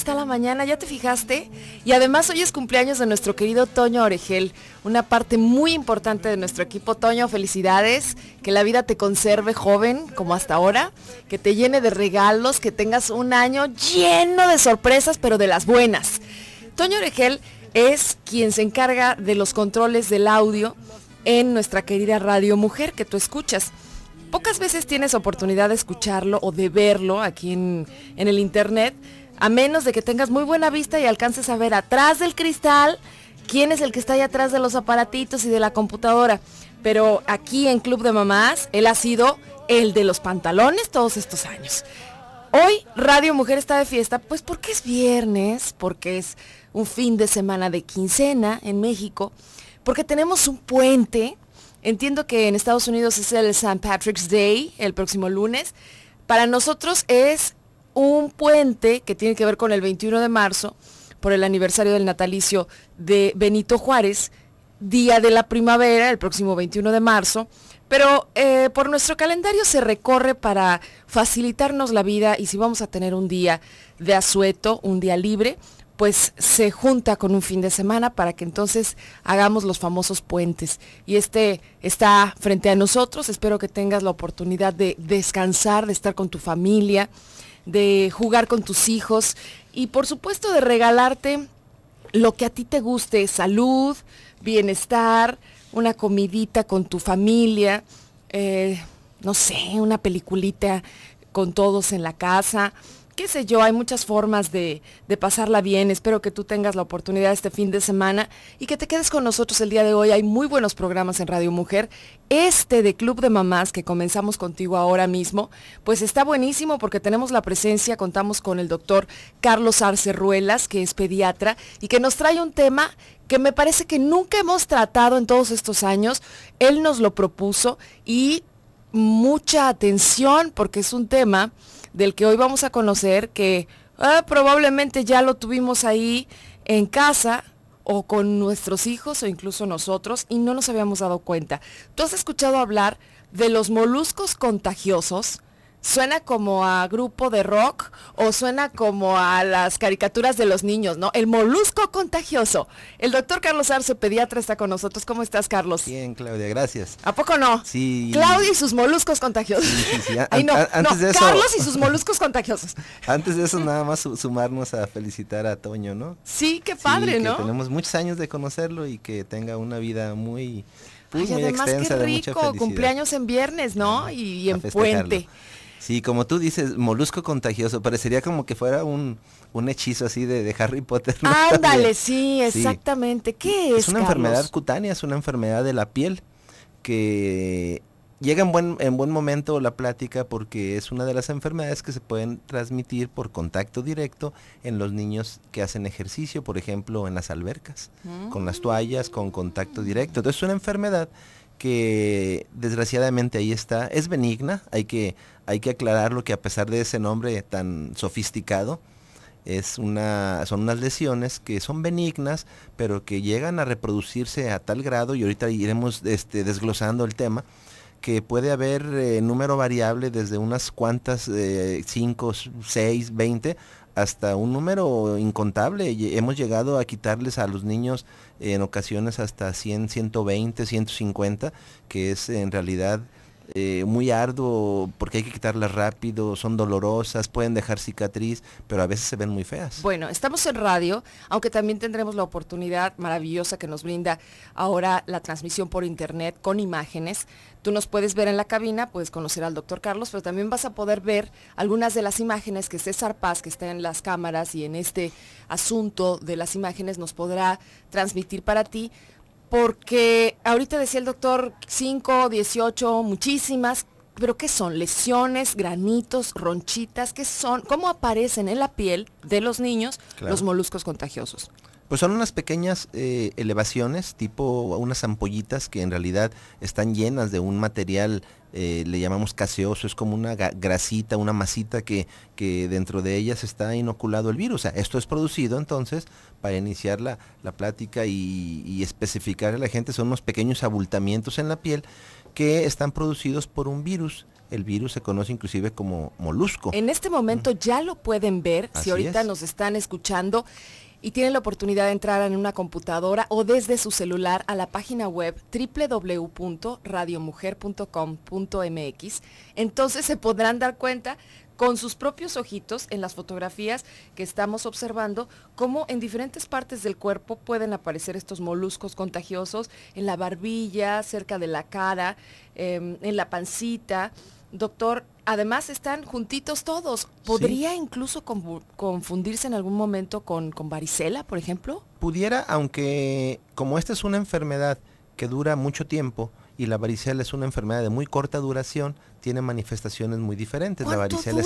hasta la mañana, ¿ya te fijaste? Y además hoy es cumpleaños de nuestro querido Toño Oregel, una parte muy importante de nuestro equipo. Toño, felicidades, que la vida te conserve joven como hasta ahora, que te llene de regalos, que tengas un año lleno de sorpresas, pero de las buenas. Toño Oregel es quien se encarga de los controles del audio en nuestra querida Radio Mujer que tú escuchas. Pocas veces tienes oportunidad de escucharlo o de verlo aquí en, en el Internet, a menos de que tengas muy buena vista y alcances a ver atrás del cristal quién es el que está ahí atrás de los aparatitos y de la computadora. Pero aquí en Club de Mamás, él ha sido el de los pantalones todos estos años. Hoy Radio Mujer está de fiesta, pues porque es viernes, porque es un fin de semana de quincena en México, porque tenemos un puente. Entiendo que en Estados Unidos es el St. Patrick's Day el próximo lunes. Para nosotros es un puente que tiene que ver con el 21 de marzo, por el aniversario del natalicio de Benito Juárez, día de la primavera, el próximo 21 de marzo, pero eh, por nuestro calendario se recorre para facilitarnos la vida y si vamos a tener un día de asueto, un día libre, pues se junta con un fin de semana para que entonces hagamos los famosos puentes. Y este está frente a nosotros, espero que tengas la oportunidad de descansar, de estar con tu familia, de jugar con tus hijos y por supuesto de regalarte lo que a ti te guste, salud, bienestar, una comidita con tu familia, eh, no sé, una peliculita con todos en la casa qué sé yo, hay muchas formas de, de, pasarla bien. Espero que tú tengas la oportunidad este fin de semana y que te quedes con nosotros el día de hoy. Hay muy buenos programas en Radio Mujer. Este de Club de Mamás que comenzamos contigo ahora mismo, pues está buenísimo porque tenemos la presencia, contamos con el doctor Carlos Arce Ruelas, que es pediatra y que nos trae un tema que me parece que nunca hemos tratado en todos estos años. Él nos lo propuso y mucha atención porque es un tema del que hoy vamos a conocer, que ah, probablemente ya lo tuvimos ahí en casa o con nuestros hijos o incluso nosotros y no nos habíamos dado cuenta. ¿Tú has escuchado hablar de los moluscos contagiosos? suena como a grupo de rock o suena como a las caricaturas de los niños, ¿no? El molusco contagioso. El doctor Carlos Arce, pediatra, está con nosotros. ¿Cómo estás, Carlos? Bien, Claudia, gracias. ¿A poco no? Sí. Claudia y sus moluscos contagiosos. Ay, no, antes de eso... Carlos y sus moluscos contagiosos. Antes de eso, nada más sumarnos a felicitar a Toño, ¿no? Sí, qué padre, ¿no? Tenemos muchos años de conocerlo y que tenga una vida muy... Pues, Ay, además, qué rico, cumpleaños en viernes, ¿no? y, y en puente. Sí, como tú dices, molusco contagioso, parecería como que fuera un, hechizo así de, Harry Potter. Ándale, sí, exactamente. ¿Qué es? Es una enfermedad cutánea, es una enfermedad de la piel que llega en buen, en buen momento la plática porque es una de las enfermedades que se pueden transmitir por contacto directo en los niños que hacen ejercicio, por ejemplo, en las albercas, con las mm. toallas, con contacto directo. Entonces es una enfermedad que desgraciadamente ahí está, es benigna, hay que, hay que aclararlo que a pesar de ese nombre tan sofisticado, es una, son unas lesiones que son benignas, pero que llegan a reproducirse a tal grado, y ahorita iremos este, desglosando el tema, que puede haber eh, número variable desde unas cuantas, 5, 6, 20, hasta un número incontable. Hemos llegado a quitarles a los niños en ocasiones hasta 100, 120, 150, que es en realidad eh, muy arduo porque hay que quitarlas rápido, son dolorosas, pueden dejar cicatriz, pero a veces se ven muy feas. Bueno, estamos en radio, aunque también tendremos la oportunidad maravillosa que nos brinda ahora la transmisión por internet con imágenes. Tú nos puedes ver en la cabina, puedes conocer al doctor Carlos, pero también vas a poder ver algunas de las imágenes que César Paz, que está en las cámaras y en este asunto de las imágenes, nos podrá transmitir para ti porque ahorita decía el doctor 5, 18, muchísimas, ¿Pero qué son? ¿Lesiones, granitos, ronchitas? ¿Qué son? ¿Cómo aparecen en la piel de los niños los moluscos contagiosos? Pues son unas pequeñas eh, elevaciones, tipo unas ampollitas que en realidad están llenas de un material, eh, le llamamos caseoso, es como una grasita, una masita que, dentro de ellas está inoculado el virus. esto es producido entonces para iniciar la, plática y, y especificar a la gente, son unos pequeños abultamientos en la piel que están producidos por un virus. El virus se conoce inclusive como molusco. En este momento ya lo pueden ver, si ahorita nos están escuchando y tienen la oportunidad de entrar en una computadora o desde su celular a la página web www.radiomujer.com.mx, entonces se podrán dar cuenta con sus propios ojitos en las fotografías que estamos observando, cómo en diferentes partes del cuerpo pueden aparecer estos moluscos contagiosos, en la barbilla, cerca de la cara, em, en la pancita. Doctor, además están juntitos todos. ¿Podría incluso confundirse en algún momento con varicela, por ejemplo? Pudiera, aunque como esta es una enfermedad que dura mucho tiempo y la varicela es una enfermedad de muy corta duración, tiene manifestaciones muy diferentes. La varicela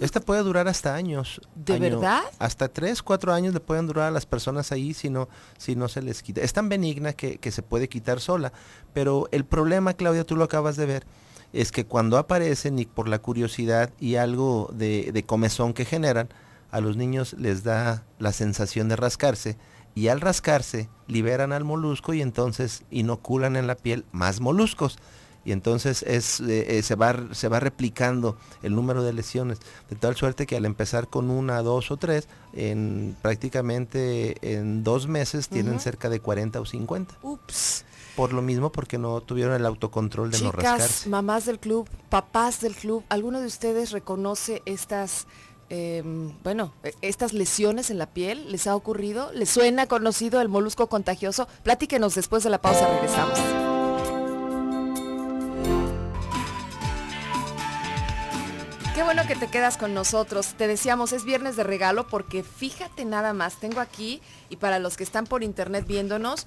Esta puede durar hasta años. ¿De verdad? Hasta tres, cuatro años le pueden durar a las personas ahí si no, si no se les quita. Es tan benigna que, se puede quitar sola. Pero el problema, Claudia, tú lo acabas de ver, es que cuando aparecen y por la curiosidad y algo de, de comezón que generan, a los niños les da la sensación de rascarse y al rascarse liberan al molusco y entonces inoculan en la piel más moluscos y entonces es, eh, eh, se, va, se va replicando el número de lesiones, de tal suerte que al empezar con una, dos o tres, en prácticamente en dos meses tienen cerca de 40 o 50. Ups. Por lo mismo, porque no tuvieron el autocontrol de no rascarse. mamás del club, papás del club, ¿alguno de ustedes reconoce estas... Em, bueno, e-, estas lesiones en la piel, ¿les ha ocurrido? ¿Les suena conocido el molusco contagioso? Platíquenos después de la pausa, regresamos. Qué bueno que te quedas con nosotros. Te decíamos, es viernes de regalo porque fíjate nada más, tengo aquí y para los que están por internet viéndonos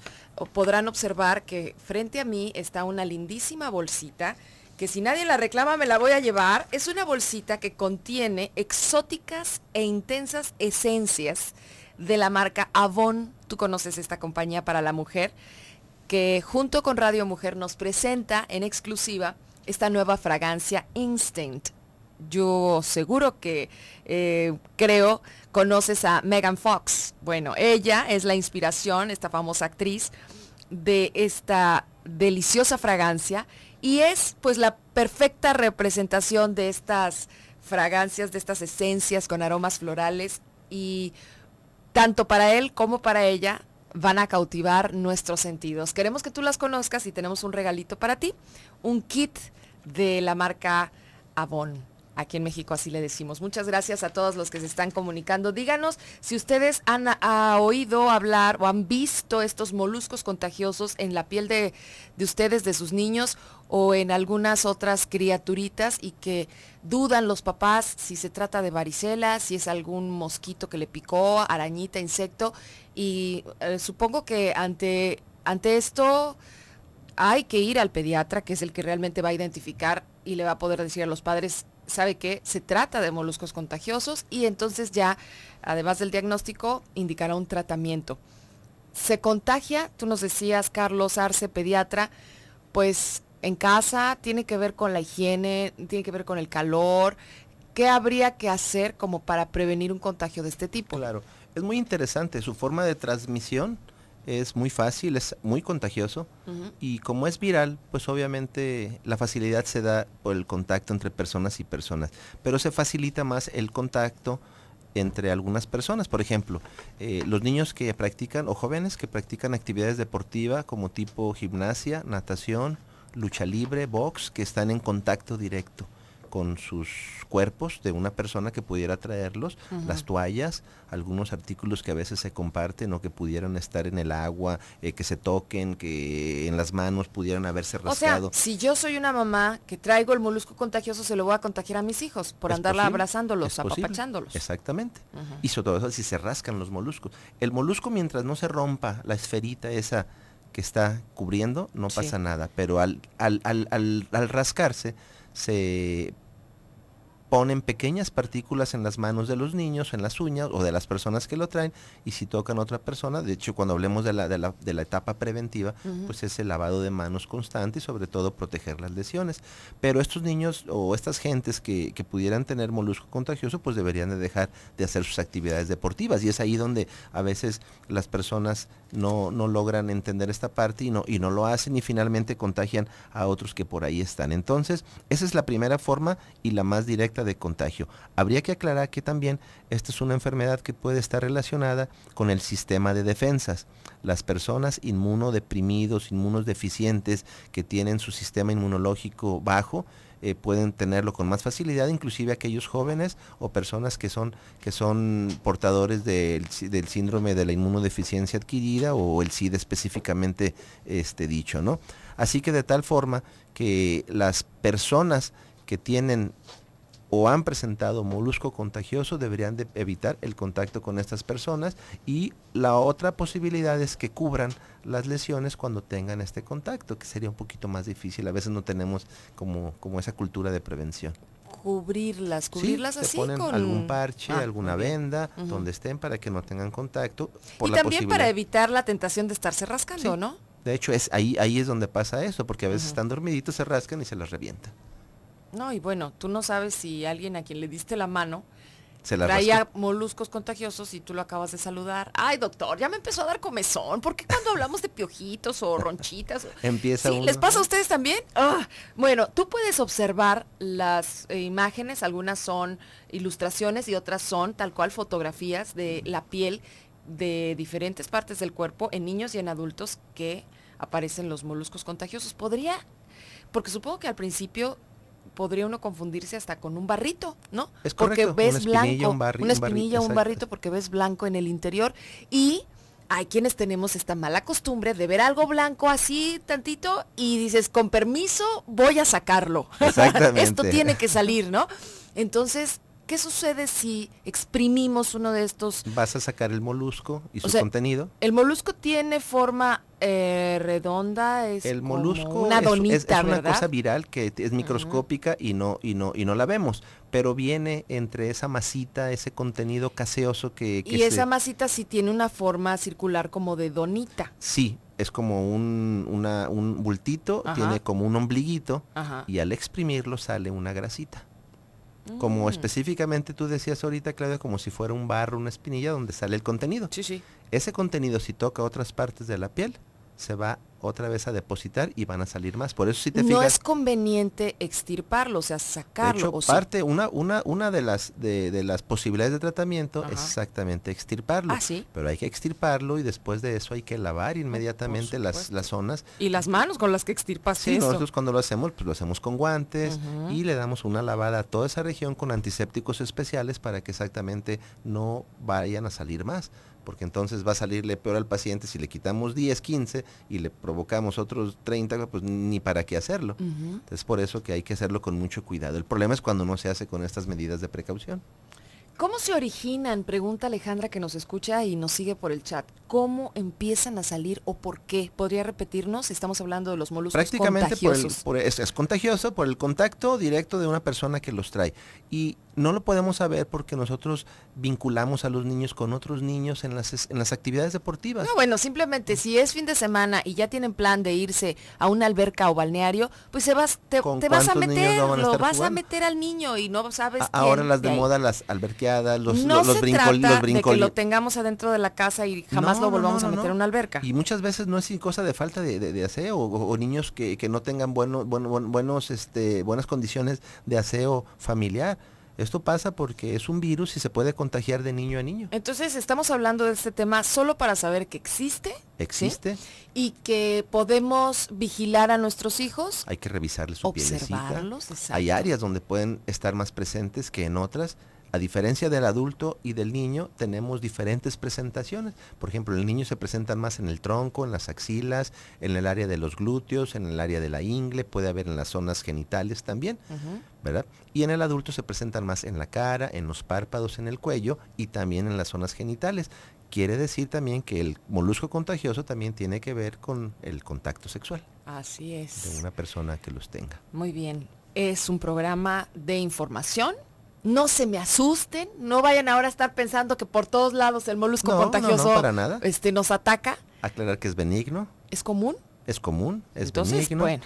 podrán observar que frente a mí está una lindísima bolsita que si nadie la reclama me la voy a llevar. Es una bolsita que contiene exóticas e intensas esencias de la marca Avon. Tú conoces esta compañía para la mujer que junto con Radio Mujer nos presenta en exclusiva esta nueva fragancia Instinct yo seguro que eh, creo conoces a Megan Fox. Bueno, ella es la inspiración, esta famosa actriz, de esta deliciosa fragancia y es pues la perfecta representación de estas fragancias, de estas esencias con aromas florales y tanto para él como para ella van a cautivar nuestros sentidos. Queremos que tú las conozcas y tenemos un regalito para ti, un kit de la marca Avon. Aquí en México así le decimos. Muchas gracias a todos los que se están comunicando. Díganos si ustedes han oído hablar o han visto estos moluscos contagiosos en la piel de, ustedes, de sus niños o en algunas otras criaturitas y que dudan los papás si se trata de varicela, si es algún mosquito que le picó, arañita, insecto. Y eh, supongo que ante, ante esto hay que ir al pediatra, que es el que realmente va a identificar y le va a poder decir a los padres sabe que se trata de moluscos contagiosos y entonces ya, además del diagnóstico, indicará un tratamiento. Se contagia, tú nos decías, Carlos Arce, pediatra, pues en casa tiene que ver con la higiene, tiene que ver con el calor. ¿Qué habría que hacer como para prevenir un contagio de este tipo? Claro, es muy interesante su forma de transmisión es muy fácil, es muy contagioso y como es viral, pues obviamente la facilidad se da por el contacto entre personas y personas, pero se facilita más el contacto entre algunas personas. Por ejemplo, eh, los niños que practican o jóvenes que practican actividades deportivas como tipo gimnasia, natación, lucha libre, box, que están en contacto directo con sus cuerpos de una persona que pudiera traerlos, las toallas, algunos artículos que a veces se comparten o que pudieran estar en el agua, eh, que se toquen, que en las manos pudieran haberse rascado. si yo soy una mamá que traigo el molusco contagioso, se lo voy a contagiar a mis hijos por andarla abrazándolos, apapachándolos. exactamente. Y sobre todo si se rascan los moluscos. El molusco mientras no se rompa la esferita esa que está cubriendo, no pasa nada, pero al, al, al, al rascarse se ponen pequeñas partículas en las manos de los niños, en las uñas o de las personas que lo traen y si tocan a otra persona, de hecho cuando hablemos de la, de la, etapa preventiva, pues es el lavado de manos constante y sobre todo proteger las lesiones. Pero estos niños o estas gentes que, pudieran tener molusco contagioso, pues deberían de dejar de hacer sus actividades deportivas y es ahí donde a veces las personas no, no logran entender esta parte y no, y no lo hacen y finalmente contagian a otros que por ahí están. Entonces, esa es la primera forma y la más directa de contagio. Habría que aclarar que también esta es una enfermedad que puede estar relacionada con el sistema de defensas. Las personas inmunodeprimidos, inmunodeficientes, que tienen su sistema inmunológico bajo, eh, pueden tenerlo con más facilidad, inclusive aquellos jóvenes o personas que son, que son portadores del, del síndrome de la inmunodeficiencia adquirida o el SIDA específicamente este, dicho, ¿no? Así que de tal forma que las personas que tienen o han presentado molusco contagioso deberían de evitar el contacto con estas personas y la otra posibilidad es que cubran las lesiones cuando tengan este contacto, que sería un poquito más difícil. A veces no tenemos como, como esa cultura de prevención cubrirlas, cubrirlas así con algún parche, ah, alguna venda, donde estén para que no tengan contacto. y también para evitar la tentación de estarse rascando, ¿no? De hecho, es ahí, ahí es donde pasa eso, porque a veces están dormiditos, se rascan y se las revienta. No, y bueno, tú no sabes si alguien a quien le diste la mano se traía moluscos contagiosos y tú lo acabas de saludar. Ay, doctor, ya me empezó a dar comezón. ¿Por qué cuando hablamos de piojitos o ronchitas? Empieza ¿Les pasa a ustedes también? Ah, bueno, tú puedes observar las eh, imágenes, algunas son ilustraciones y otras son tal cual fotografías de la piel de diferentes partes del cuerpo en niños y en adultos que aparecen los moluscos contagiosos. Podría, porque supongo que al principio podría uno confundirse hasta con un barrito, ¿no? Es Porque ves blanco, un una espinilla, un barrito, porque ves blanco en el interior y hay quienes tenemos esta mala costumbre de ver algo blanco así tantito y dices, con permiso, voy a sacarlo. Exactamente. Esto tiene que salir, ¿no? Entonces, ¿Qué sucede si exprimimos uno de estos? Vas a sacar el molusco y su contenido. El molusco tiene forma eh, redonda, es el molusco una donita, es, una cosa viral que es microscópica y no y no y no la vemos, pero viene entre esa masita, ese contenido caseoso que, y esa masita sí tiene una forma circular como de donita. Sí, es como un, bultito, tiene como un ombliguito y al exprimirlo sale una grasita como mm. específicamente tú decías ahorita, Claudia, como si fuera un barro, una espinilla donde sale el contenido. Sí, sí. Ese contenido si toca otras partes de la piel, se va otra vez a depositar y van a salir más. Por eso si te fijas... No es conveniente extirparlo, o sea, sacarlo. una, de las de, las posibilidades de tratamiento es exactamente extirparlo. Ah, Pero hay que extirparlo y después de eso hay que lavar inmediatamente las, zonas. Y las manos con las que extirpas sí, nosotros cuando lo hacemos, pues lo hacemos con guantes y le damos una lavada a toda esa región con antisépticos especiales para que exactamente no vayan a salir más porque entonces va a salirle peor al paciente si le quitamos 10, 15 y le provocamos otros 30, pues ni para qué hacerlo. Entonces Es por eso que hay que hacerlo con mucho cuidado. El problema es cuando no se hace con estas medidas de precaución. ¿Cómo se originan? Pregunta Alejandra que nos escucha y nos sigue por el chat. ¿Cómo empiezan a salir o por qué? ¿Podría repetirnos? Estamos hablando de los moluscos Prácticamente Por es, contagioso por el contacto directo de una persona que los trae. Y no lo podemos saber porque nosotros vinculamos a los niños con otros niños en las, en las actividades deportivas. No, bueno, simplemente si es fin de semana y ya tienen plan de irse a una alberca o balneario, pues te, vas a meter, vas a meter al niño y no sabes. que. ahora las de moda las albercas los, no se trata de que lo tengamos adentro de la casa y jamás lo volvamos a meter en una alberca. Y muchas veces no es cosa de falta de, aseo o, niños que, no tengan bueno, bueno, buenos, este, buenas condiciones de aseo familiar. Esto pasa porque es un virus y se puede contagiar de niño a niño. Entonces estamos hablando de este tema solo para saber que existe. Existe. Y que podemos vigilar a nuestros hijos. Hay que revisarles su Observarlos, Hay áreas donde pueden estar más presentes que en otras a diferencia del adulto y del niño, tenemos diferentes presentaciones. Por ejemplo, el niño se presenta más en el tronco, en las axilas, en el área de los glúteos, en el área de la ingle, puede haber en las zonas genitales también, ¿verdad? Y en el adulto se presentan más en la cara, en los párpados, en el cuello y también en las zonas genitales. Quiere decir también que el molusco contagioso también tiene que ver con el contacto sexual. Así es. De una persona que los tenga. Muy bien. Es un programa de información no se me asusten, no vayan ahora a estar pensando que por todos lados el molusco contagioso nada. Este, nos ataca. Aclarar que es benigno. ¿Es común? Es común, es Entonces, benigno. Bueno,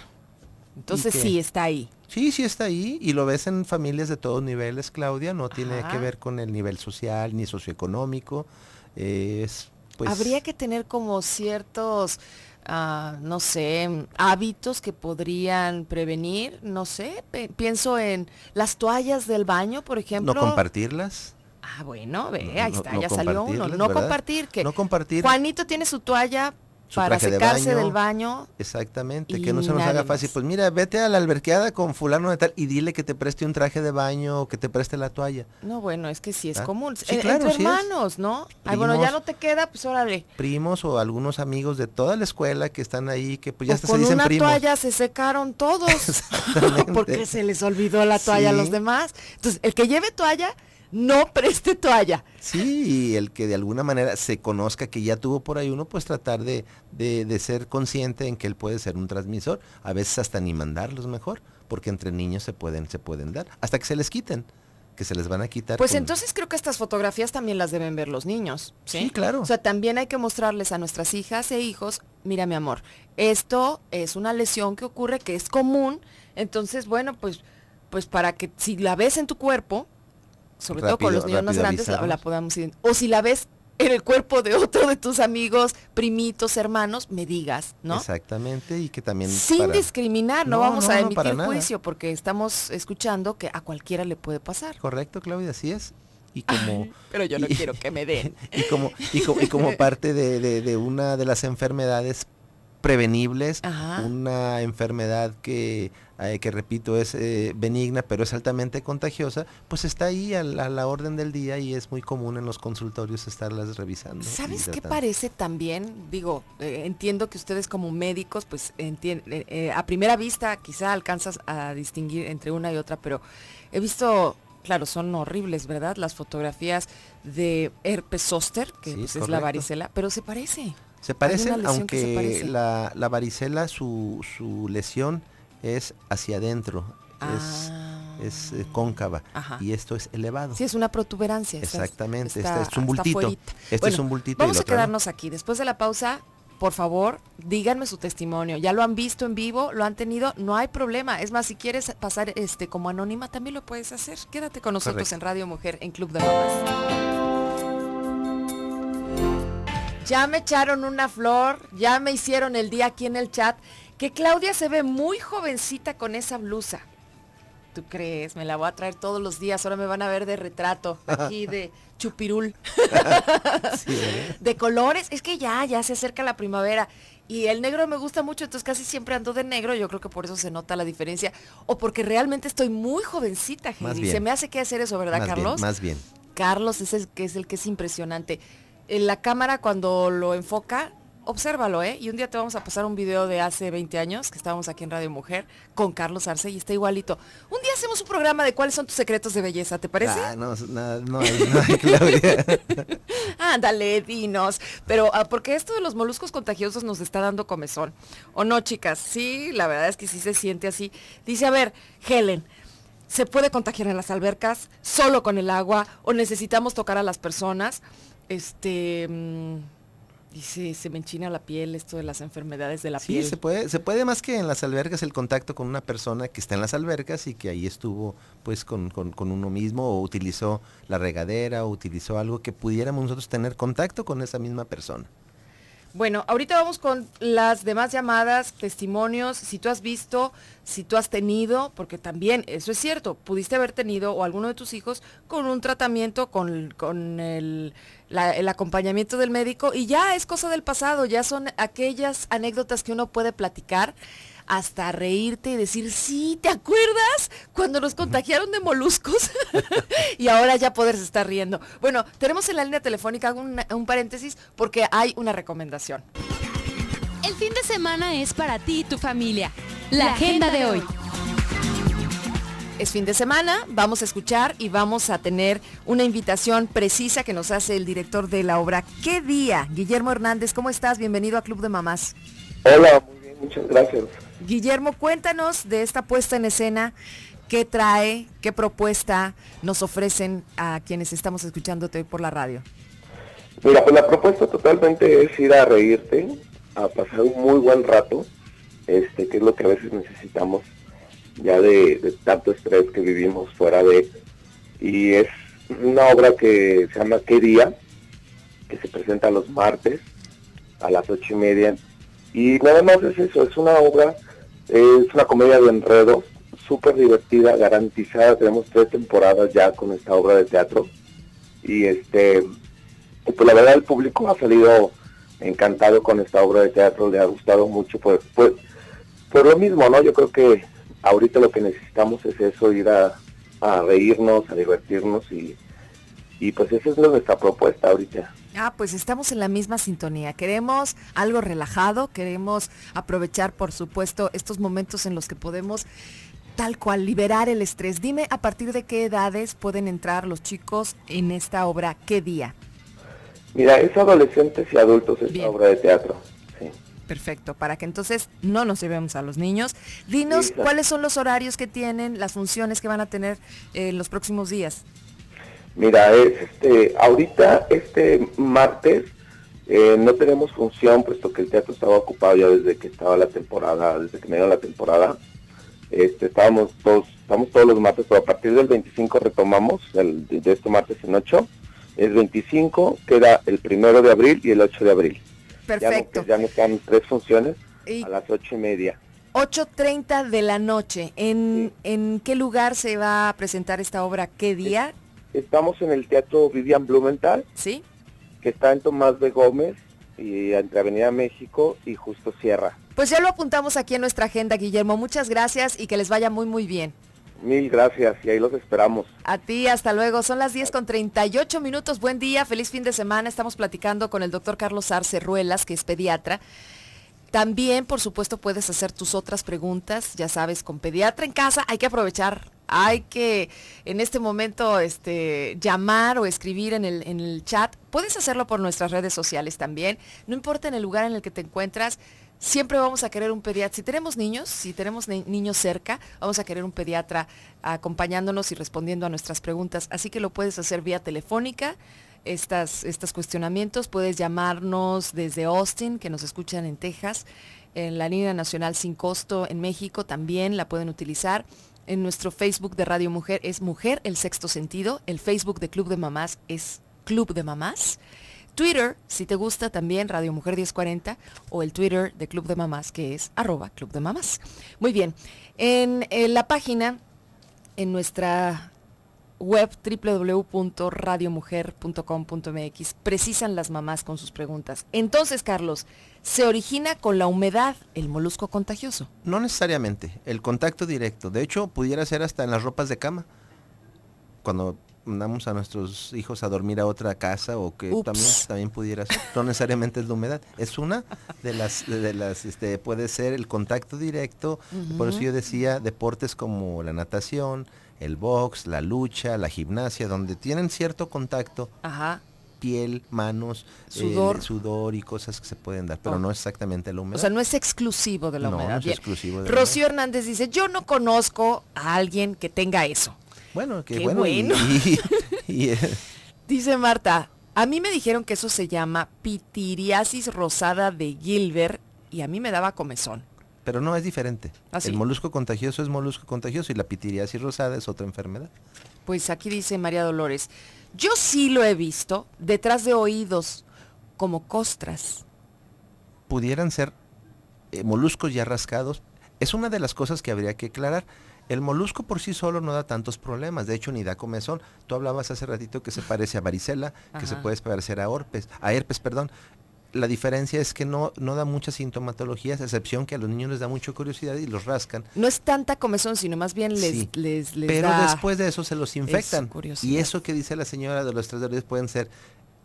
entonces sí está ahí. Sí, sí está ahí y lo ves en familias de todos niveles, Claudia, no tiene que ver con el nivel social ni socioeconómico. es, pues, Habría que tener como ciertos Ah, no sé, hábitos que podrían prevenir, no sé, pienso en las toallas del baño, por ejemplo. No compartirlas. Ah, bueno, ve, ahí está, ya salió uno. No compartir que no compartir. Juanito tiene su toalla para secarse del baño. Exactamente, que no se nos haga fácil. Pues mira, vete a la alberqueada con fulano de tal y dile que te preste un traje de baño o que te preste la toalla. No, bueno, es que sí es ¿Ah? común. Sí, eh, claro, entre hermanos, ¿no? bueno, ya no te queda, pues órale. Primos o algunos amigos de toda la escuela que están ahí, que pues ya hasta con se dicen una toalla se secaron todos. Porque se les olvidó la toalla a los demás. Entonces, el que lleve toalla no preste toalla. Sí, y el que de alguna manera se conozca que ya tuvo por ahí uno, pues tratar de, de, ser consciente en que él puede ser un transmisor, a veces hasta ni mandarlos mejor, porque entre niños se pueden, se pueden dar, hasta que se les quiten que se les van a quitar. Pues entonces creo que estas fotografías también las deben ver los niños. ¿sí? ¿sí? claro. O sea, también hay que mostrarles a nuestras hijas e hijos, mira mi amor, esto es una lesión que ocurre, que es común, entonces bueno, pues, pues para que si la ves en tu cuerpo, sobre todo con los niños más grandes, la, podamos ir. O si la ves en el cuerpo de otro de tus amigos, primitos, hermanos, me digas, ¿no? Exactamente, y que también... Sin discriminar, no, vamos a emitir juicio, porque estamos escuchando que a cualquiera le puede pasar. Correcto, Claudia, así es. Y como, pero yo no quiero que me den. Y como, y como, parte de, una de las enfermedades prevenibles. Una enfermedad que, eh, que repito, es eh, benigna, pero es altamente contagiosa, pues está ahí a la, orden del día y es muy común en los consultorios estarlas revisando. ¿Sabes qué parece también? Digo, eh, entiendo que ustedes como médicos, pues a primera vista quizá alcanzas a distinguir entre una y otra, pero he visto claro, son horribles, ¿verdad? Las fotografías de herpes zoster, que pues, es la varicela, pero se parece. Se parece aunque la, varicela, su, lesión es hacia adentro, es, ah. es, eh, cóncava y esto es elevado. Sí, es una protuberancia. Exactamente, este es un bultito. Este es un Vamos a quedarnos aquí. Después de la pausa, por favor, díganme su testimonio. Ya lo han visto en vivo, lo han tenido, no hay problema. Es más, si quieres pasar este como anónima, también lo puedes hacer. Quédate con nosotros en Radio Mujer, en Club de Mamás. Ya me echaron una flor, ya me hicieron el día aquí en el chat, que Claudia se ve muy jovencita con esa blusa. ¿Tú crees? Me la voy a traer todos los días. Ahora me van a ver de retrato, aquí de chupirul. ¿eh? De colores. Es que ya, ya se acerca la primavera. Y el negro me gusta mucho, entonces casi siempre ando de negro. Yo creo que por eso se nota la diferencia. O porque realmente estoy muy jovencita, y Se me hace que hacer eso, ¿verdad, Carlos? más bien. Carlos es que es el que es impresionante la cámara cuando lo enfoca, obsérvalo, ¿eh? Y un día te vamos a pasar un video de hace 20 años que estábamos aquí en Radio Mujer con Carlos Arce y está igualito. Un día hacemos un programa de cuáles son tus secretos de belleza, ¿te parece? Ah, no, no, no, hay, no Ándale, dinos. Pero ah, porque esto de los moluscos contagiosos nos está dando comezón. ¿O no, chicas? Sí, la verdad es que sí se siente así. Dice, a ver, Helen, ¿se puede contagiar en las albercas solo con el agua o necesitamos tocar a las personas? Este. Dice, mm, se me enchina la piel esto de las enfermedades de la piel. Sí, se puede, se puede más que en las albergas el contacto con una persona que está en las albergas y que ahí estuvo pues con uno mismo o utilizó la regadera o utilizó algo que pudiéramos nosotros tener contacto con esa misma persona. Bueno, ahorita vamos con las demás llamadas, testimonios, si tú has visto, si tú has tenido, porque también eso es cierto, pudiste haber tenido o alguno de tus hijos con un tratamiento, con, con el, el acompañamiento del médico y ya es cosa del pasado, ya son aquellas anécdotas que uno puede platicar hasta reírte y decir, sí, ¿te acuerdas cuando nos contagiaron de moluscos? y ahora ya podés estar riendo. Bueno, tenemos en la línea telefónica un, paréntesis porque hay una recomendación. El fin de semana es para ti y tu familia. La, agenda, agenda, de hoy. Es fin de semana, vamos a escuchar y vamos a tener una invitación precisa que nos hace el director de la obra. ¿Qué día? Guillermo Hernández, ¿cómo estás? Bienvenido a Club de Mamás. Hola, muy bien, muchas gracias. Guillermo, cuéntanos de esta puesta en escena, qué trae, qué propuesta nos ofrecen a quienes estamos escuchándote hoy por la radio. Mira, pues la propuesta totalmente es ir a reírte, a pasar un muy buen rato, este, que es lo que a veces necesitamos ya de, tanto estrés que vivimos fuera de. Y es una obra que se llama ¿Qué que se presenta los martes a las ocho y media. Y nada más es eso, es una obra es una comedia de enredos, súper divertida, garantizada. Tenemos tres temporadas ya con esta obra de teatro. Y este, pues la verdad el público ha salido encantado con esta obra de teatro, le ha gustado mucho. Pues, por pues, pues lo mismo, ¿no? Yo creo que ahorita lo que necesitamos es eso, ir a, reírnos, a divertirnos y, y pues esa es nuestra propuesta ahorita. Ah, pues estamos en la misma sintonía. Queremos algo relajado, queremos aprovechar, por supuesto, estos momentos en los que podemos tal cual liberar el estrés. Dime a partir de qué edades pueden entrar los chicos en esta obra, qué día. Mira, es adolescentes y adultos esta una obra de teatro. Perfecto, para que entonces no nos llevemos a los niños. Dinos cuáles son los horarios que tienen, las funciones que van a tener eh, los próximos días. Mira, este, ahorita este martes eh, no tenemos función puesto que el teatro estaba ocupado ya desde que estaba la temporada, desde que me dio la temporada. Este, estábamos todos, estamos todos los martes, pero a partir del 25 retomamos, el, de este martes en 8, es 25, queda el primero de abril y el 8 de abril. Pues, Perfecto. Ya, nos quedan tres funciones a las ocho y media. 8.30 de la noche. ¿En, qué lugar se va a presentar esta obra? ¿Qué día? Estamos en el Teatro Vivian Blumenthal. Sí. Que está en Tomás de Gómez y entre Avenida México y Justo Sierra. Pues ya lo apuntamos aquí en nuestra agenda, Guillermo. Muchas gracias y que les vaya muy, muy bien. Mil gracias y ahí los esperamos. A ti, hasta luego. Son las 10 con 38 minutos. Buen día, feliz fin de semana. Estamos platicando con el doctor Carlos Arce Ruelas, que es pediatra. También, por supuesto, puedes hacer tus otras preguntas, ya sabes, con pediatra en casa hay que aprovechar hay que en este momento este, llamar o escribir en el, chat. Puedes hacerlo por nuestras redes sociales también. No importa en el lugar en el que te encuentras, siempre vamos a querer un pediatra. Si tenemos niños, si tenemos niños cerca, vamos a querer un pediatra acompañándonos y respondiendo a nuestras preguntas. Así que lo puedes hacer vía telefónica. estos cuestionamientos puedes llamarnos desde Austin, que nos escuchan en Texas, en la línea nacional sin costo en México también la pueden utilizar en nuestro Facebook de Radio Mujer es Mujer el Sexto Sentido, el Facebook de Club de Mamás es Club de Mamás, Twitter, si te gusta también Radio Mujer 1040 o el Twitter de Club de Mamás que es arroba Club de Mamás. Muy bien, en, en la página, en nuestra web www.radiomujer.com.mx precisan las mamás con sus preguntas. Entonces, Carlos, ¿se origina con la humedad el molusco contagioso? No necesariamente, el contacto directo. De hecho, pudiera ser hasta en las ropas de cama. Cuando mandamos a nuestros hijos a dormir a otra casa o que también, también pudiera No necesariamente es la humedad, es una de las, las este, puede ser el contacto directo, por eso yo decía deportes como la natación, el box, la lucha, la gimnasia, donde tienen cierto contacto. piel, manos, sudor. Eh, sudor. y cosas que se pueden dar, pero no exactamente la humedad. O sea, no es exclusivo de la humedad. No, no es exclusivo de Rocío Hernández dice, yo no conozco a alguien que tenga eso. Bueno, qué, bueno. Eh. Dice Marta, a mí me dijeron que eso se llama pitiriasis rosada de Gilbert y a mí me daba comezón. Pero no es diferente. Ah, El molusco contagioso es molusco contagioso y la pitiriasis rosada es otra enfermedad. Pues aquí dice María Dolores, yo sí lo he visto detrás de oídos, como costras. Pudieran ser eh, moluscos ya rascados. Es una de las cosas que habría que aclarar el molusco por sí solo no da tantos problemas, de hecho ni da comezón. Tú hablabas hace ratito que se parece a varicela, que se puede parecer a herpes, a herpes, perdón. La diferencia es que no, no da muchas sintomatologías, excepción que a los niños les da mucha curiosidad y los rascan. No es tanta comezón, sino más bien les, da les, Pero después de eso se los infectan. y eso que dice la señora de los tres dolores pueden ser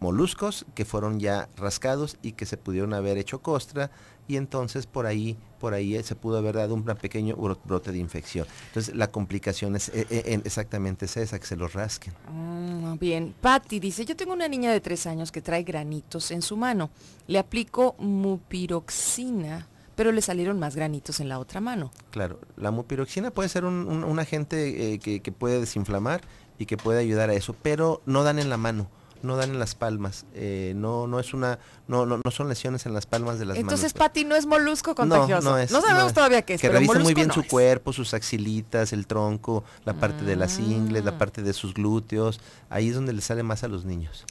moluscos que fueron ya rascados y que se pudieron haber hecho costra y entonces por ahí por ahí eh, se pudo haber dado un pequeño brote de infección. Entonces la complicación es eh, eh, exactamente esa, que se los rasquen. Ah, bien, Patti dice, yo tengo una niña de tres años que trae granitos en su mano. Le aplico mupiroxina pero le salieron más granitos en la otra mano. Claro, la mupiroxina puede ser un, agente que, puede desinflamar y que puede ayudar a eso, pero no dan en la mano no dan en las palmas. Eh, no, no es una, no, no, son lesiones en las palmas de las manos. Entonces, pues. Pati no es molusco contagioso. No, no, es, no sabemos todavía qué es. Que pero revisa muy bien su cuerpo, sus axilitas, el tronco, la parte de las ah. ingles, la parte de sus glúteos. Ahí es donde le sale más a los niños.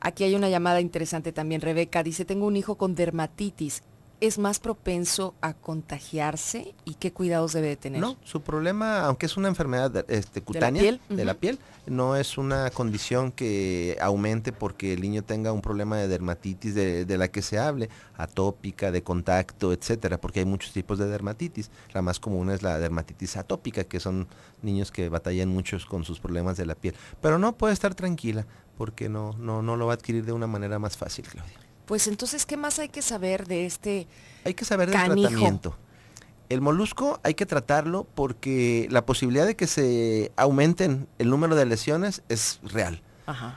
Aquí hay una llamada interesante también. Rebeca dice, tengo un hijo con dermatitis es más propenso a contagiarse y qué cuidados debe tener? No, su problema, aunque es una enfermedad cutánea este, de la piel, no es una condición que aumente porque el niño tenga un problema de dermatitis de, la que se hable, atópica, de contacto, etcétera, porque hay muchos tipos de dermatitis. La más común es la dermatitis atópica, que son niños que batallan muchos con sus problemas de la piel. Pero no puede estar tranquila porque no, no, no lo va a adquirir de una manera más fácil, Claudia. Pues entonces, ¿qué más hay que saber de este Hay que saber del tratamiento. El molusco hay que tratarlo porque la posibilidad de que se aumenten el número de lesiones es real.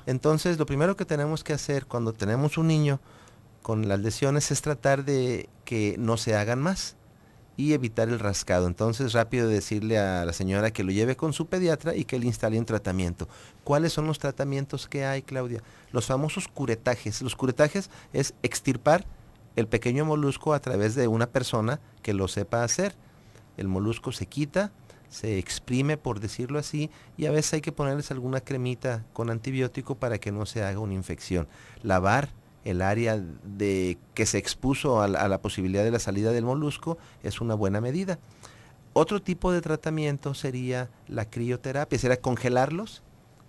Entonces, lo primero que tenemos que hacer cuando tenemos un niño con las lesiones es tratar de que no se hagan más y evitar el rascado. Entonces, rápido decirle a la señora que lo lleve con su pediatra y que le instale un tratamiento. ¿Cuáles son los tratamientos que hay, Claudia? Los famosos curetajes. Los curetajes es extirpar el pequeño molusco a través de una persona que lo sepa hacer. El molusco se quita, se exprime, por decirlo así, y a veces hay que ponerles alguna cremita con antibiótico para que no se haga una infección. Lavar el área de que se expuso a la, posibilidad de la salida del molusco es una buena medida. Otro tipo de tratamiento sería la crioterapia, sería congelarlos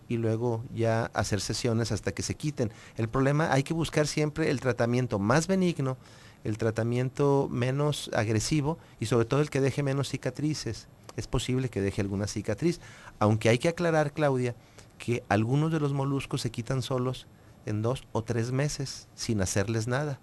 y luego ya hacer sesiones hasta que se quiten. El problema, hay que buscar siempre el tratamiento más benigno, el tratamiento menos agresivo y sobre todo el que deje menos cicatrices. Es posible que deje alguna cicatriz, aunque hay que aclarar, Claudia, que algunos de los moluscos se quitan solos en dos o tres meses sin hacerles nada.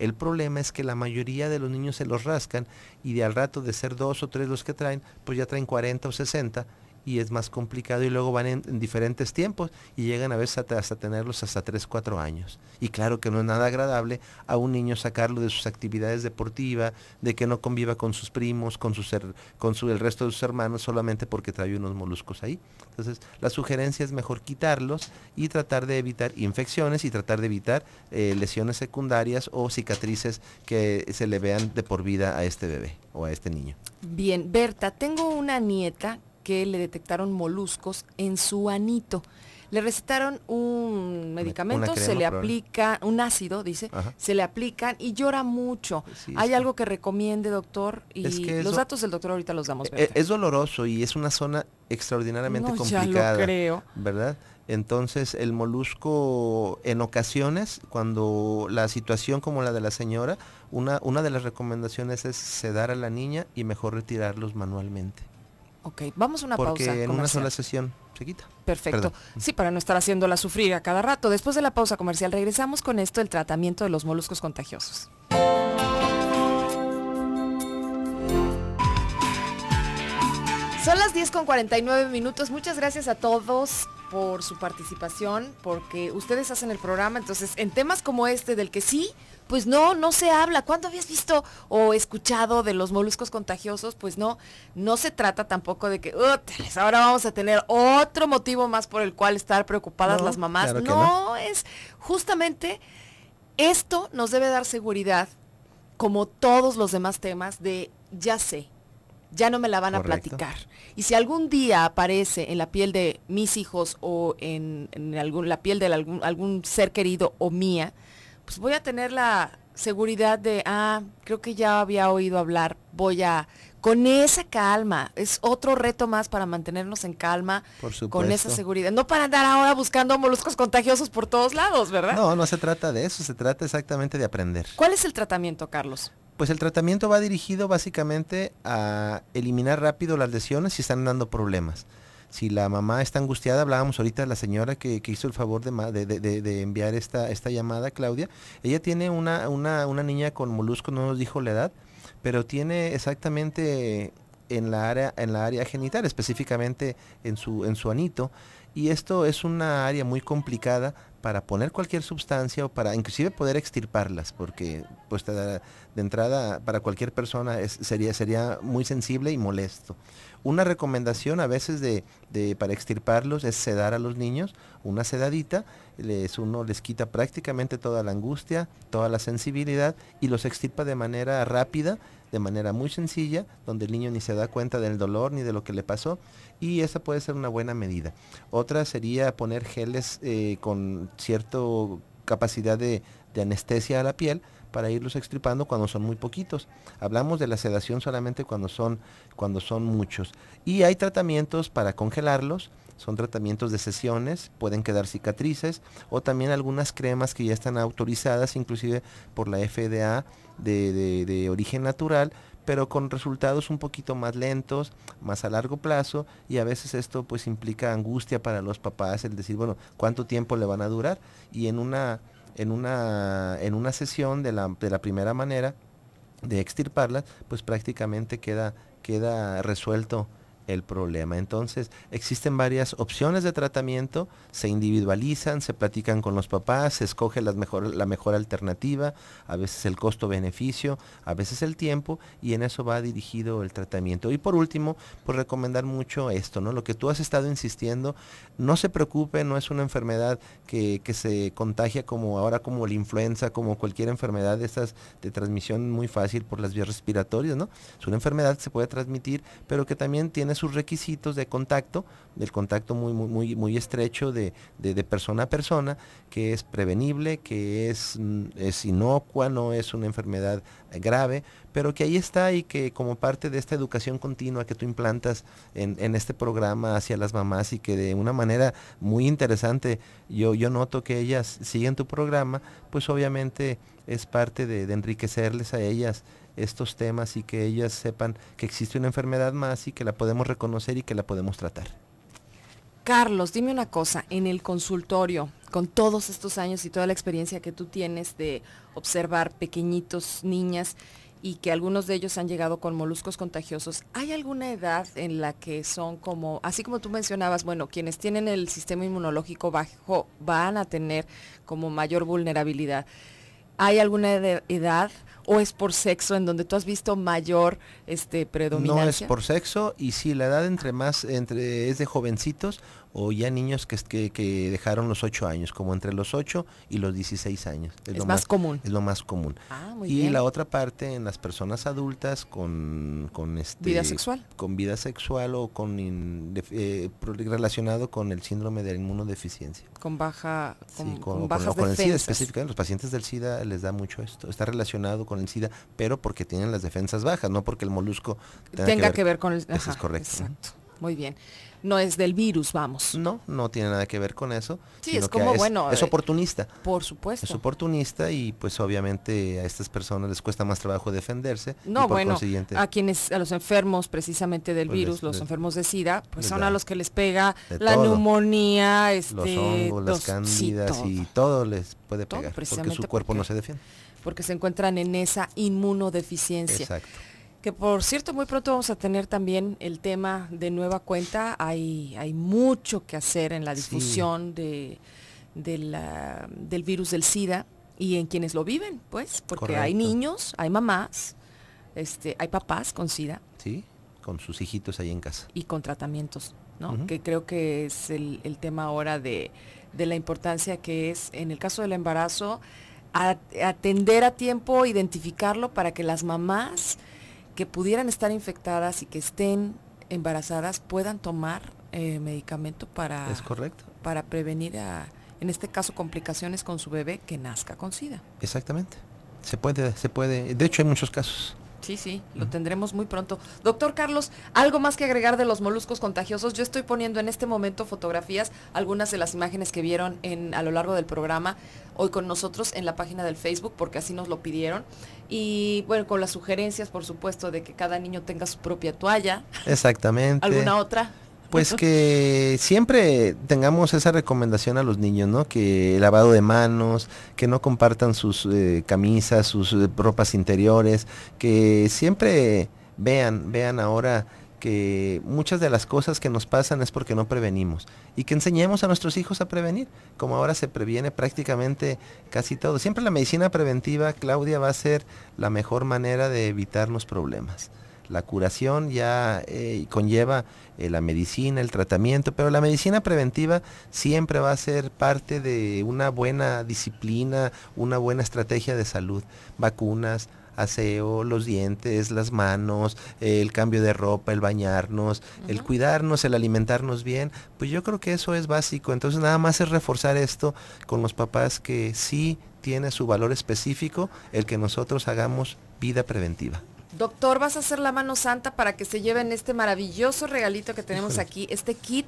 El problema es que la mayoría de los niños se los rascan y de al rato de ser dos o tres los que traen, pues ya traen 40 o 60 y es más complicado y luego van en, diferentes tiempos y llegan a veces hasta, tenerlos hasta 3, 4 años. Y claro que no es nada agradable a un niño sacarlo de sus actividades deportivas, de que no conviva con sus primos, con, sus, con su, el resto de sus hermanos, solamente porque trae unos moluscos ahí. Entonces, la sugerencia es mejor quitarlos y tratar de evitar infecciones y tratar de evitar eh, lesiones secundarias o cicatrices que se le vean de por vida a este bebé o a este niño. Bien, Berta, tengo una nieta que le detectaron moluscos en su anito. Le recetaron un medicamento, se le aplica, un ácido, dice, se le aplican y llora mucho. ¿Hay algo que recomiende, doctor? Y los datos del doctor ahorita los damos. E, es, doloroso y es una zona extraordinariamente complicada. creo. ¿Verdad? Entonces el molusco en ocasiones, cuando la situación como la de la señora, una, una de las recomendaciones es sedar a la niña y mejor retirarlos manualmente. Ok, vamos a una pausa. Porque en una sola sesión se quita. Perfecto. Sí, para no estar haciéndola sufrir a cada rato. Después de la pausa comercial regresamos con esto, el tratamiento de los moluscos contagiosos. Son las 10 con 49 minutos. Muchas gracias a todos por su participación, porque ustedes hacen el programa. Entonces, en temas como este, del que sí pues no, no se habla. ¿Cuándo habías visto o escuchado de los moluscos contagiosos? Pues no, no se trata tampoco de que, ahora vamos a tener otro motivo más por el cual estar preocupadas las mamás. no, es justamente esto nos debe dar seguridad, como todos los demás temas, de ya sé, ya no me la van a platicar. Y si algún día aparece en la piel de mis hijos o en, la piel de algún ser querido o mía, pues voy a tener la seguridad de, ah, creo que ya había oído hablar, voy a, con esa calma, es otro reto más para mantenernos en calma, con esa seguridad, no para andar ahora buscando moluscos contagiosos por todos lados, ¿verdad? No, no se trata de eso, se trata exactamente de aprender. ¿Cuál es el tratamiento, Carlos? Pues el tratamiento va dirigido básicamente a eliminar rápido las lesiones si están dando problemas si la mamá está angustiada, hablábamos ahorita de la señora que, hizo el favor de, de, enviar esta, esta llamada, Claudia, ella tiene una, niña con molusco, no nos dijo la edad, pero tiene exactamente en la área, en la área genital, específicamente en su, en su anito, y esto es una área muy complicada para poner cualquier sustancia o para inclusive poder extirparlas, porque pues de entrada para cualquier persona sería, sería muy sensible y molesto. Una recomendación a veces de, para extirparlos es sedar a los niños, una sedadita, les, uno les quita prácticamente toda la angustia, toda la sensibilidad y los extirpa de manera rápida, de manera muy sencilla, donde el niño ni se da cuenta del dolor ni de lo que le pasó y esa puede ser una buena medida. Otra sería poner geles eh, con cierta capacidad de anestesia a la piel para irlos extripando cuando son muy poquitos. Hablamos de la sedación solamente cuando son, cuando son muchos. Y hay tratamientos para congelarlos, son tratamientos de sesiones, pueden quedar cicatrices o también algunas cremas que ya están autorizadas inclusive por la FDA de, de, origen natural, pero con resultados un poquito más lentos, más a largo plazo y a veces esto pues implica angustia para los papás el decir, bueno, ¿cuánto tiempo le van a durar? Y en una en una, en una sesión de la, de la primera manera de extirparlas, pues prácticamente queda, queda resuelto el problema. Entonces, existen varias opciones de tratamiento, se individualizan, se platican con los papás, se escoge la mejor alternativa, a veces el costo-beneficio, a veces el tiempo, y en eso va dirigido el tratamiento. Y por último, pues recomendar mucho esto, ¿no? Lo que tú has estado insistiendo, no se preocupe, no es una enfermedad que, se contagia como ahora, como la influenza, como cualquier enfermedad de estas de transmisión muy fácil por las vías respiratorias, ¿no? Es una enfermedad que se puede transmitir, pero que también tiene sus requisitos de contacto, del contacto muy, muy, muy, estrecho de, de, persona a persona, que es prevenible, que es, mm, inocua, no es una enfermedad eh, grave, pero que ahí está y que como parte de esta educación continua que tú implantas en, este programa hacia las mamás y que de una manera muy interesante yo, yo noto que ellas siguen tu programa, pues obviamente es parte de, de enriquecerles a ellas estos temas y que ellas sepan que existe una enfermedad más y que la podemos reconocer y que la podemos tratar. Carlos, dime una cosa, en el consultorio, con todos estos años y toda la experiencia que tú tienes de observar pequeñitos, niñas, y que algunos de ellos han llegado con moluscos contagiosos, ¿hay alguna edad en la que son como, así como tú mencionabas, bueno, quienes tienen el sistema inmunológico bajo van a tener como mayor vulnerabilidad? ¿Hay alguna edad o es por sexo en donde tú has visto mayor este predominancia? No es por sexo y sí, la edad entre más entre es de jovencitos o ya niños que, que, que dejaron los 8 años, como entre los 8 y los 16 años. Es, lo más, común. Es lo más común. Ah, y la otra parte en las personas adultas con, con este, vida sexual. Con vida sexual o con eh, relacionado con el síndrome de inmunodeficiencia. Con baja con, sí, con, el SIDA específicamente. Los pacientes del SIDA les da mucho esto. Está relacionado con el SIDA, pero porque tienen las defensas bajas, no porque el molusco tenga, que, ver, con el... es correcto. Exacto. Muy bien. No es del virus, vamos. No, no tiene nada que ver con eso. Sí, es como, bueno. Es eh, oportunista. Por supuesto. Es oportunista y pues obviamente a estas personas les cuesta más trabajo defenderse. No, bueno, a quienes, a los enfermos precisamente del pues, virus, los enfermos de SIDA, pues son a los que les pega la neumonía, este, los hongos, las cándidas y todo les puede pegar porque su cuerpo no se defiende. Porque se encuentran en esa inmunodeficiencia. Exacto que por cierto muy pronto vamos a tener también el tema de nueva cuenta. Hay, hay mucho que hacer en la difusión del virus del SIDA y en quienes lo viven, pues, porque hay niños, hay mamás, este, hay papás con SIDA. Sí, con sus hijitos ahí en casa. Y con tratamientos, ¿no? Que creo que es el, tema ahora de, la importancia que es, en el caso del embarazo, atender a tiempo, identificarlo para que las mamás que pudieran estar infectadas y que estén embarazadas puedan tomar eh, medicamento para, para prevenir, en este caso, complicaciones con su bebé que nazca con SIDA. Exactamente. Se puede, se puede. De hecho, hay muchos casos. Sí, sí, lo tendremos muy pronto. Doctor Carlos, ¿algo más que agregar de los moluscos contagiosos? Yo estoy poniendo en este momento fotografías, algunas de las imágenes que vieron a lo largo del programa hoy con nosotros en la página del Facebook, porque así nos lo pidieron. Y bueno, con las sugerencias, por supuesto, de que cada niño tenga su propia toalla. Exactamente. ¿Alguna otra? Pues que siempre tengamos esa recomendación a los niños, ¿no? Que lavado de manos, que no compartan sus eh, camisas, sus eh, ropas interiores, que siempre vean, vean ahora que muchas de las cosas que nos pasan es porque no prevenimos y que enseñemos a nuestros hijos a prevenir, como ahora se previene prácticamente casi todo. Siempre la medicina preventiva, Claudia, va a ser la mejor manera de evitar problemas. La curación ya eh, conlleva eh, la medicina, el tratamiento, pero la medicina preventiva siempre va a ser parte de una buena disciplina, una buena estrategia de salud, vacunas, aseo, los dientes, las manos, el cambio de ropa, el bañarnos, el cuidarnos, el alimentarnos bien, pues yo creo que eso es básico. Entonces nada más es reforzar esto con los papás que sí tiene su valor específico el que nosotros hagamos vida preventiva. Doctor, vas a hacer la mano santa para que se lleven este maravilloso regalito que tenemos aquí, este kit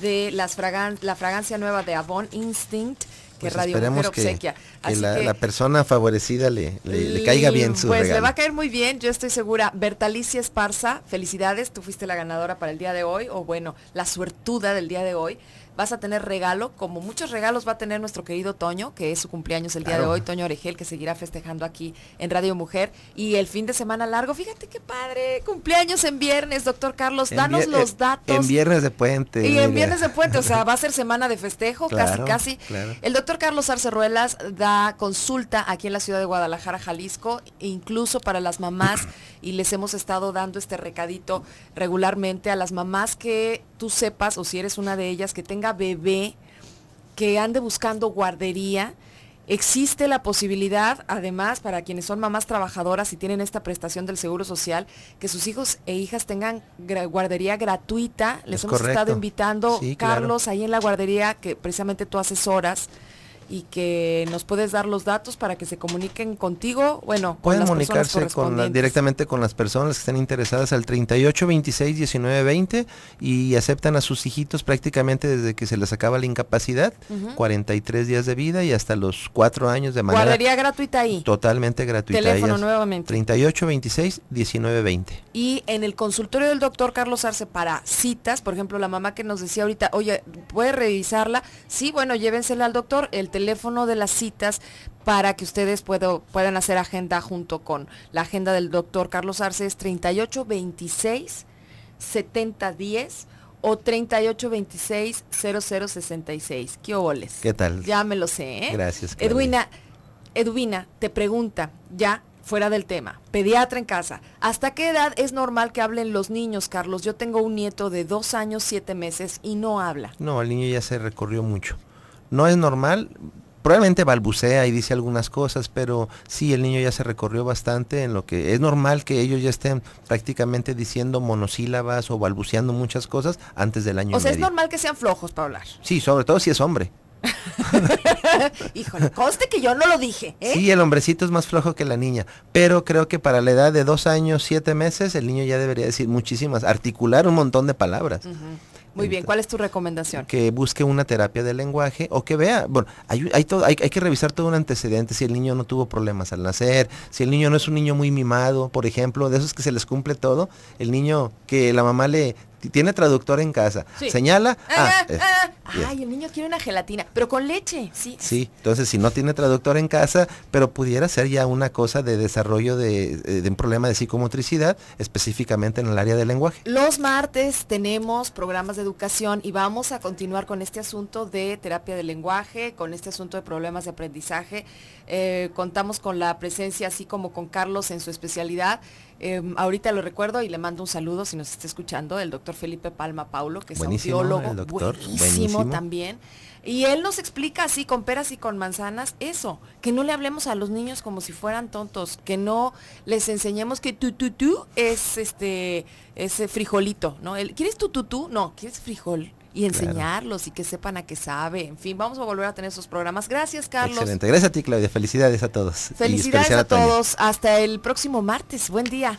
de las la fragancia nueva de Avon Instinct que pues Radio Mujer obsequia la, la, persona favorecida le, le, caiga bien su Pues le va a caer muy bien, yo estoy segura. Bertalicia Esparza, felicidades, tú fuiste la ganadora para el día de hoy, o bueno, la suertuda del día de hoy. Vas a tener regalo, como muchos regalos va a tener nuestro querido Toño, que es su cumpleaños el día de hoy, Toño Oregel, que seguirá festejando aquí en Radio Mujer. Y el fin de semana largo, fíjate qué padre, cumpleaños en viernes, doctor Carlos, danos los eh, datos. En viernes de puente. Y en viernes de puente, o sea, va a ser semana de festejo, casi, casi. El doctor Carlos Arceruelas da consulta aquí en la ciudad de Guadalajara, Jalisco, e incluso para las mamás, y les hemos estado dando este recadito regularmente a las mamás que tú sepas, o si eres una de ellas, que tenga bebé, que ande buscando guardería. Existe la posibilidad, además, para quienes son mamás trabajadoras y tienen esta prestación del Seguro Social, que sus hijos e hijas tengan guardería gratuita. Les hemos estado invitando, Carlos, ahí en la guardería que precisamente tú asesoras y que nos puedes dar los datos para que se comuniquen contigo. Bueno, pueden comunicarse con directamente con las personas que estén interesadas al 38 26 19 20 y aceptan a sus hijitos prácticamente desde que se les acaba la incapacidad, 43 días de vida y hasta los 4 años de manera Guardería gratuita ahí. Totalmente gratuita. Teléfono nuevamente. 38 26 19 20. Y en el consultorio del doctor Carlos Arce para citas, por ejemplo, la mamá que nos decía ahorita, "Oye, puede revisarla." Sí, bueno, llévensela al doctor. El teléfono de las citas para que ustedes puedo, puedan hacer agenda junto con la agenda del doctor Carlos Arce es 3826 7010 o 3826-0066. ¿Qué oles? ¿Qué tal? Ya me lo sé, ¿eh? Gracias. Carlos. Edwina, Edwina, te pregunta, ya fuera del tema, pediatra en casa, ¿hasta qué edad es normal que hablen los niños, Carlos? Yo tengo un nieto de dos años, siete meses y no habla. No, el niño ya se recorrió mucho no es normal. Probablemente balbucea y dice algunas cosas, pero sí, el niño ya se recorrió bastante en lo que es normal que ellos ya estén prácticamente diciendo monosílabas o balbuceando muchas cosas antes del año. O sea, es normal que sean flojos para hablar. Sí, sobre todo si es hombre. Híjole, conste que yo no lo dije. ¿eh? Sí, el hombrecito es más flojo que la niña, pero creo que para la edad de dos años, siete meses, el niño ya debería decir muchísimas, articular un montón de palabras. Muy bien, ¿cuál es tu recomendación? Que busque una terapia del lenguaje o que vea, bueno, hay, hay, que revisar todo un antecedente, si el niño no tuvo problemas al nacer, si el niño no es un niño muy mimado, por ejemplo, de esos que se les cumple todo, el niño que la mamá le tiene traductor en casa. Señala. Ah, ah, eh, ah. ay, el niño quiere una gelatina, pero con leche, sí. Sí, entonces si no tiene traductor en casa, pero pudiera ser ya una cosa de desarrollo eh, de, un problema de psicomotricidad, específicamente en el área del lenguaje. Los martes tenemos programas de educación y vamos a continuar con este asunto de terapia del lenguaje, con este asunto de problemas de aprendizaje. Eh, contamos con la presencia, así como con Carlos en su especialidad Em, ahorita lo recuerdo y le mando un saludo si nos está escuchando, el doctor Felipe Palma Paulo, que es un biólogo buenísimo, también. Y él nos explica así con peras y con manzanas eso, que no le hablemos a los niños como si fueran tontos, que no les enseñemos que tututú es este ese frijolito, ¿no? ¿Quieres tu No, ¿quieres frijol? y enseñarlos y que sepan a qué sabe. En fin, vamos a volver a tener esos programas. Gracias, Carlos. Excelente. Gracias a ti, Claudia. Felicidades a todos. Felicidades a todos. Hasta el próximo martes. Buen día.